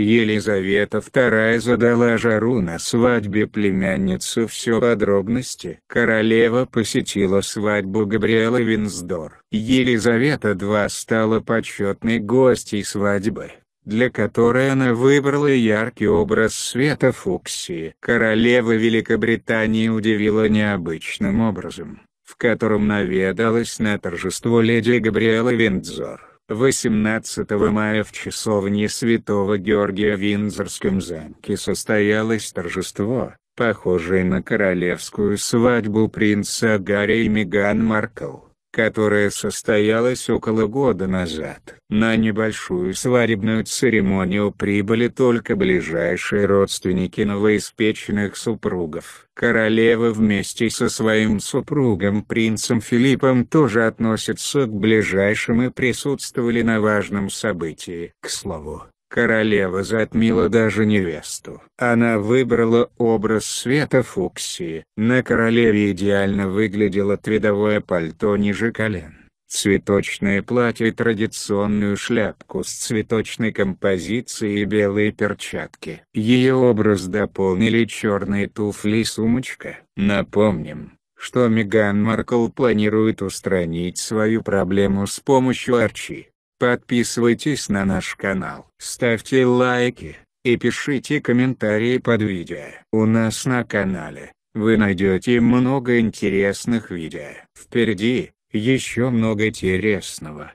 Елизавета II задала жару на свадьбе племянницу все подробности. Королева посетила свадьбу Габриэла Винсдор. Елизавета II стала почетной гостьей свадьбы для которой она выбрала яркий образ света Фуксии. Королева Великобритании удивила необычным образом, в котором наведалась на торжество леди Габриэла Виндзор. 18 мая в часовне святого Георгия в Виндзорском замке состоялось торжество, похожее на королевскую свадьбу принца Гарри и Меган Маркл которая состоялась около года назад. На небольшую свадебную церемонию прибыли только ближайшие родственники новоиспеченных супругов. Королева вместе со своим супругом принцем Филиппом тоже относятся к ближайшим и присутствовали на важном событии. К слову, Королева затмила даже невесту. Она выбрала образ света фуксии. На королеве идеально выглядело твидовое пальто ниже колен, цветочное платье и традиционную шляпку с цветочной композицией и белые перчатки. Ее образ дополнили черные туфли и сумочка. Напомним, что Меган Маркл планирует устранить свою проблему с помощью Арчи. Подписывайтесь на наш канал. Ставьте лайки и пишите комментарии под видео. У нас на канале вы найдете много интересных видео. Впереди еще много интересного.